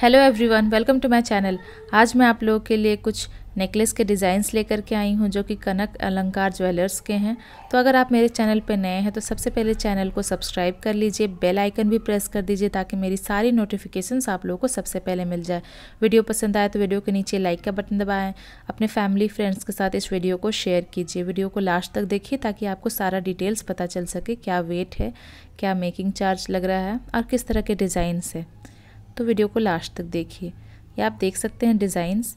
hello everyone welcome to my channel आज मैं आप लोगों के लिए कुछ नेकलेस के डिज़ाइंस लेकर के आई हूँ जो कि कनक अलंकार ज्वेलर्स के हैं तो अगर आप मेरे चैनल पर नए हैं तो सबसे पहले चैनल को सब्सक्राइब कर लीजिए बेल आइकन भी प्रेस कर दीजिए ताकि मेरी सारी नोटिफिकेशंस आप लोगों को सबसे पहले मिल जाए वीडियो पसंद आए तो वीडियो के नीचे लाइक का बटन दबाएँ अपने फैमिली फ्रेंड्स के साथ इस वीडियो को शेयर कीजिए वीडियो को लास्ट तक देखिए ताकि आपको सारा डिटेल्स पता चल सके क्या वेट है क्या मेकिंग चार्ज लग रहा है और किस तरह के डिज़ाइंस है तो वीडियो को लास्ट तक देखिए या आप देख सकते हैं डिज़ाइंस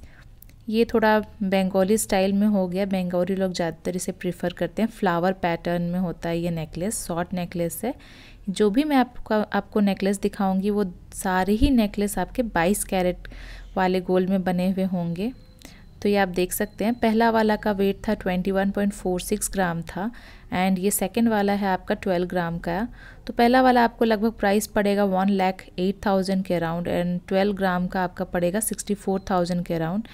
ये थोड़ा बंगाली स्टाइल में हो गया बंगाली लोग ज़्यादातर इसे प्रीफर करते हैं फ्लावर पैटर्न में होता है ये नेकलेस शॉर्ट नेकलेस है जो भी मैं आपका आपको नेकलेस दिखाऊंगी वो सारे ही नेकलेस आपके 22 कैरेट वाले गोल्ड में बने हुए होंगे तो ये आप देख सकते हैं पहला वाला का वेट था 21.46 ग्राम था एंड ये सेकेंड वाला है आपका 12 ग्राम का तो पहला वाला आपको लगभग प्राइस पड़ेगा वन लैख एट थाउजेंड के अराउंड एंड 12 ग्राम का आपका पड़ेगा 64,000 के अराउंड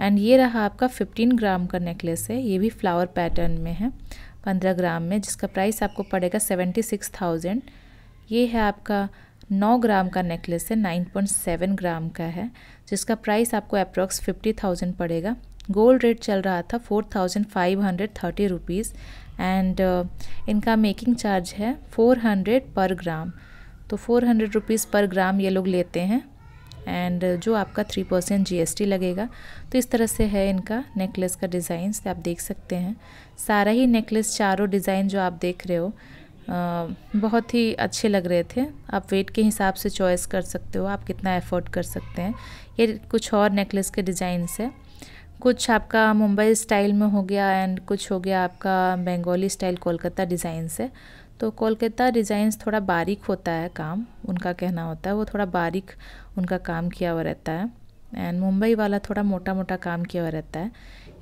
एंड ये रहा आपका 15 ग्राम का नेकलेस है ये भी फ्लावर पैटर्न में है 15 ग्राम में जिसका प्राइस आपको पड़ेगा सेवेंटी ये है आपका नौ ग्राम का नेकलेस है नाइन पॉइंट सेवन ग्राम का है जिसका प्राइस आपको अप्रॉक्स फिफ्टी थाउजेंड पड़ेगा गोल्ड रेट चल रहा था four thousand five hundred thirty rupees and इनका मेकिंग चार्ज है फोर हंड्रेड पर ग्राम तो फोर हंड्रेड रुपीज़ पर ग्राम ये लोग लेते हैं एंड uh, जो आपका थ्री परसेंट जी लगेगा तो इस तरह से है इनका नेकलेस का डिज़ाइन आप देख सकते हैं सारा ही नेकलेस चारों डिज़ाइन जो आप देख रहे हो बहुत ही अच्छे लग रहे थे आप वेट के हिसाब से चॉइस कर सकते हो आप कितना एफोर्ड कर सकते हैं ये कुछ और नेकलेस के डिजाइन से कुछ आपका मुंबई स्टाइल में हो गया एंड कुछ हो गया आपका बंगाली स्टाइल कोलकाता डिज़ाइन से तो कोलकाता डिज़ाइंस थोड़ा बारीक होता है काम उनका कहना होता है वो थोड़ा बारीक उनका काम किया हुआ रहता है एंड मुंबई वाला थोड़ा मोटा मोटा काम किया हुआ रहता है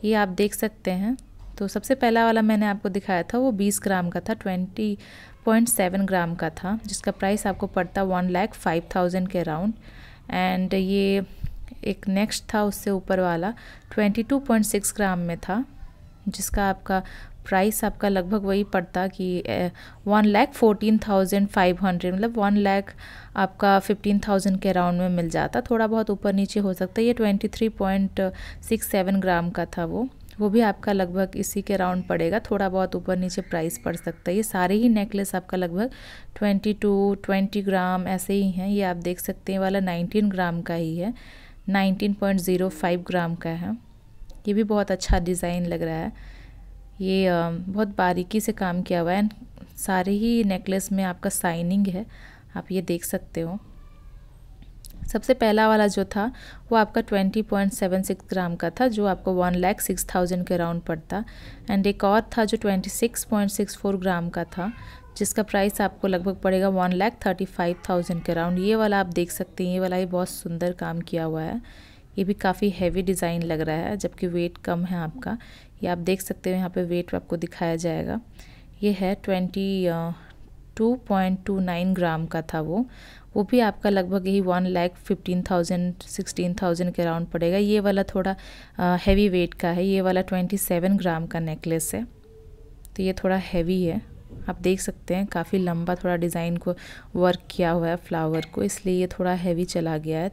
ये आप देख सकते हैं तो सबसे पहला वाला मैंने आपको दिखाया था वो बीस ग्राम का था ट्वेंटी पॉइंट सेवन ग्राम का था जिसका प्राइस आपको पड़ता वन लैख फाइव थाउजेंड के अराउंड एंड ये एक नेक्स्ट था उससे ऊपर वाला twenty two point six gram में था जिसका आपका प्राइस आपका लगभग वही पड़ता कि one lakh fourteen thousand five hundred मतलब वन लैख आपका फिफ्टीन थाउजेंड के अराउंड में मिल जाता थोड़ा बहुत ऊपर नीचे हो सकता है ये twenty three point six seven gram का था वो वो भी आपका लगभग इसी के राउंड पड़ेगा थोड़ा बहुत ऊपर नीचे प्राइस पड़ सकता है ये सारे ही नेकलेस आपका लगभग ट्वेंटी टू ट्वेंटी ग्राम ऐसे ही हैं ये आप देख सकते हैं वाला नाइनटीन ग्राम का ही है nineteen point zero five gram का है ये भी बहुत अच्छा डिज़ाइन लग रहा है ये बहुत बारीकी से काम किया हुआ है सारे ही नेकलेस में आपका साइनिंग है आप ये देख सकते हो सबसे पहला वाला जो था वो आपका 20.76 ग्राम का था जो आपको वन लैख सिक्स थाउजेंड के अराउंड पड़ता एंड एक और था जो 26.64 ग्राम का था जिसका प्राइस आपको लगभग पड़ेगा one lakh thirty five thousand के अराउंड ये वाला आप देख सकते हैं ये वाला ही बहुत सुंदर काम किया हुआ है ये भी काफ़ी हैवी डिज़ाइन लग रहा है जबकि वेट कम है आपका ये आप देख सकते हो यहाँ पे वेट आपको दिखाया जाएगा ये है twenty two point two nine gram का था वो वो भी आपका लगभग यही one lakh fifteen thousand sixteen thousand के अराउंड पड़ेगा ये वाला थोड़ा हैवी वेट का है ये वाला ट्वेंटी सेवन ग्राम का नेकलेस है तो ये थोड़ा हैवी है आप देख सकते हैं काफ़ी लंबा थोड़ा डिज़ाइन को वर्क किया हुआ है फ्लावर को इसलिए ये थोड़ा हैवी चला गया है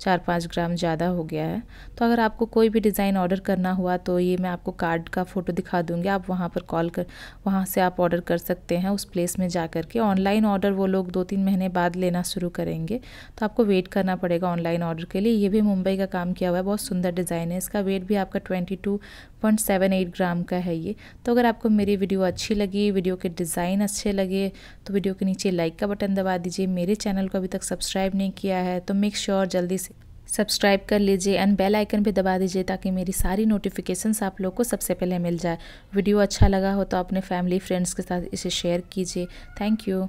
चार पाँच ग्राम ज़्यादा हो गया है तो अगर आपको कोई भी डिज़ाइन ऑर्डर करना हुआ तो ये मैं आपको कार्ड का फ़ोटो दिखा दूँगी आप वहाँ पर कॉल कर वहाँ से आप ऑर्डर कर सकते हैं उस प्लेस में जा कर के ऑनलाइन ऑर्डर वो लोग दो तीन महीने बाद लेना शुरू करेंगे तो आपको वेट करना पड़ेगा ऑनलाइन ऑर्डर के लिए ये भी मुंबई का काम किया हुआ है बहुत सुंदर डिज़ाइन है इसका वेट भी आपका twenty two point seven eight gram का है ये तो अगर आपको मेरी वीडियो अच्छी लगी वीडियो के डिज़ाइन अच्छे लगे तो वीडियो के नीचे लाइक का बटन दबा दीजिए मेरे चैनल को अभी तक सब्सक्राइब नहीं किया है तो मेक श्योर जल्दी से सब्सक्राइब कर लीजिए एंड बेल आइकन भी दबा दीजिए ताकि मेरी सारी नोटिफिकेशंस आप लोग को सबसे पहले मिल जाए वीडियो अच्छा लगा हो तो अपने फैमिली फ्रेंड्स के साथ इसे शेयर कीजिए थैंक यू